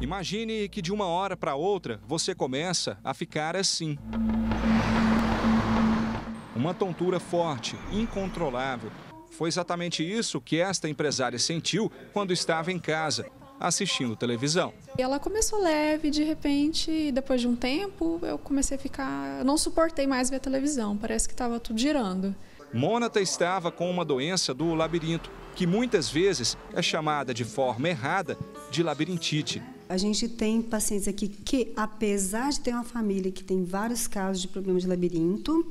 Imagine que de uma hora para outra você começa a ficar assim. Uma tontura forte, incontrolável. Foi exatamente isso que esta empresária sentiu quando estava em casa, assistindo televisão. Ela começou leve, de repente, depois de um tempo, eu comecei a ficar. Não suportei mais ver a televisão, parece que estava tudo girando. Mônata estava com uma doença do labirinto, que muitas vezes é chamada de forma errada de labirintite a gente tem pacientes aqui que, apesar de ter uma família que tem vários casos de problemas de labirinto,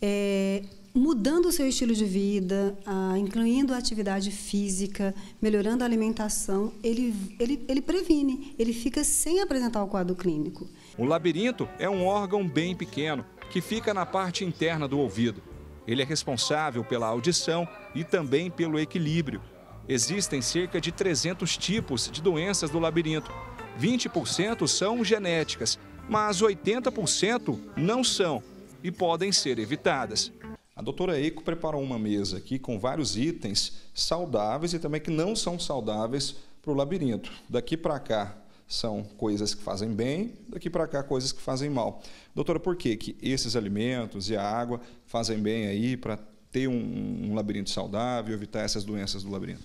é, mudando o seu estilo de vida, a, incluindo a atividade física, melhorando a alimentação, ele, ele, ele previne, ele fica sem apresentar o quadro clínico. O labirinto é um órgão bem pequeno que fica na parte interna do ouvido. Ele é responsável pela audição e também pelo equilíbrio. Existem cerca de 300 tipos de doenças do labirinto, 20% são genéticas, mas 80% não são e podem ser evitadas. A doutora Eiko preparou uma mesa aqui com vários itens saudáveis e também que não são saudáveis para o labirinto. Daqui para cá são coisas que fazem bem, daqui para cá coisas que fazem mal. Doutora, por que, que esses alimentos e a água fazem bem aí para ter um, um labirinto saudável, evitar essas doenças do labirinto?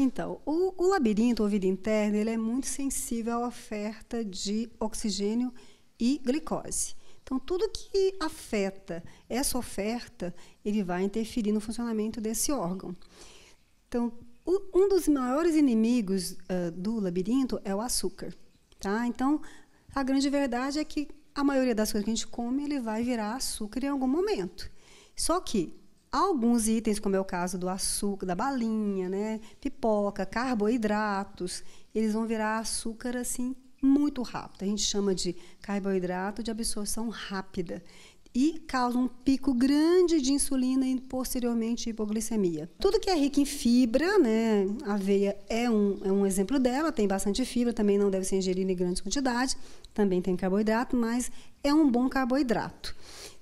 Então, o, o labirinto, a vida interna, ele é muito sensível à oferta de oxigênio e glicose. Então, tudo que afeta essa oferta, ele vai interferir no funcionamento desse órgão. Então, um dos maiores inimigos uh, do labirinto é o açúcar. Tá? Então, a grande verdade é que a maioria das coisas que a gente come, ele vai virar açúcar em algum momento. Só que alguns itens, como é o caso do açúcar, da balinha, né? pipoca, carboidratos, eles vão virar açúcar assim muito rápido. A gente chama de carboidrato de absorção rápida e causa um pico grande de insulina e posteriormente hipoglicemia. Tudo que é rico em fibra, né? A aveia é um, é um exemplo dela, tem bastante fibra, também não deve ser ingerida em grande quantidade, também tem carboidrato, mas é um bom carboidrato.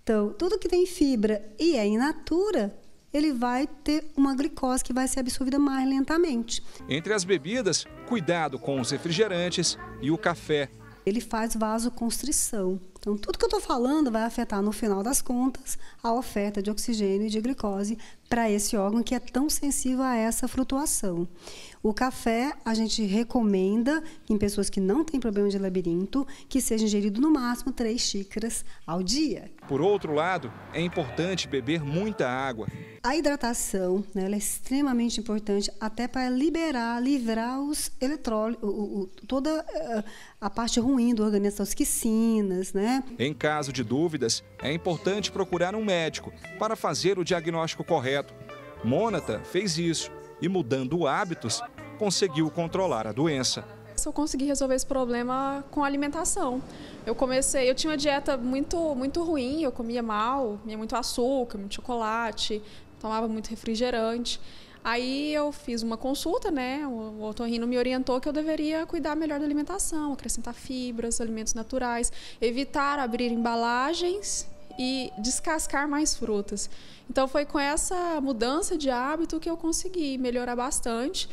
Então, tudo que tem fibra e é in natura, ele vai ter uma glicose que vai ser absorvida mais lentamente. Entre as bebidas, cuidado com os refrigerantes e o café. Ele faz vasoconstrição. Então, tudo que eu estou falando vai afetar, no final das contas, a oferta de oxigênio e de glicose para esse órgão que é tão sensível a essa flutuação. O café a gente recomenda em pessoas que não têm problema de labirinto que seja ingerido no máximo três xícaras ao dia. Por outro lado, é importante beber muita água. A hidratação né, ela é extremamente importante até para liberar, livrar os eletrólitos, toda eh, a parte ruim do organismo, as toxinas, né? Né? Em caso de dúvidas, é importante procurar um médico para fazer o diagnóstico correto. Mônata fez isso e, mudando hábitos, conseguiu controlar a doença. Eu consegui resolver esse problema com alimentação. Eu comecei, eu tinha uma dieta muito, muito ruim, eu comia mal, comia muito açúcar, muito chocolate, tomava muito refrigerante. Aí eu fiz uma consulta, né? O, o otorrino me orientou que eu deveria cuidar melhor da alimentação, acrescentar fibras, alimentos naturais, evitar abrir embalagens e descascar mais frutas. Então foi com essa mudança de hábito que eu consegui melhorar bastante.